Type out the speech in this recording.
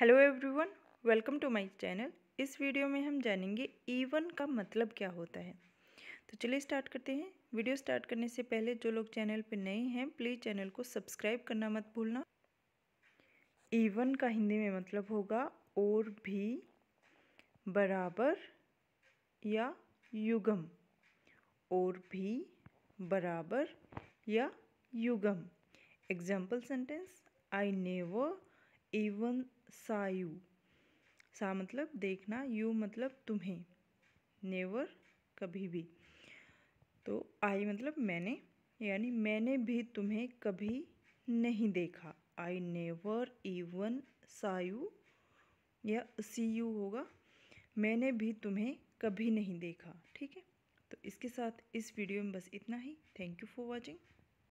hello everyone welcome to my channel इस video में हम जानेंगे ईवन e का मतलब क्या होता है तो चलिए स्टार्ट करते हैं वीडियो स्टार्ट करने से पहले जो लोग चैनल पर नए हैं प्लीज़ चैनल को सब्सक्राइब करना मत भूलना ईवन e का हिंदी में मतलब होगा और भी बराबर या युगम और भी बराबर या युगम एग्जाम्पल सेंटेंस आई नेवर एवं सायु सा मतलब देखना यू मतलब तुम्हें नेवर कभी भी तो आई मतलब मैंने यानी मैंने भी तुम्हें कभी नहीं देखा आई नेवर इवन सायु या सी यू होगा मैंने भी तुम्हें कभी नहीं देखा ठीक है तो इसके साथ इस वीडियो में बस इतना ही थैंक यू फॉर वॉचिंग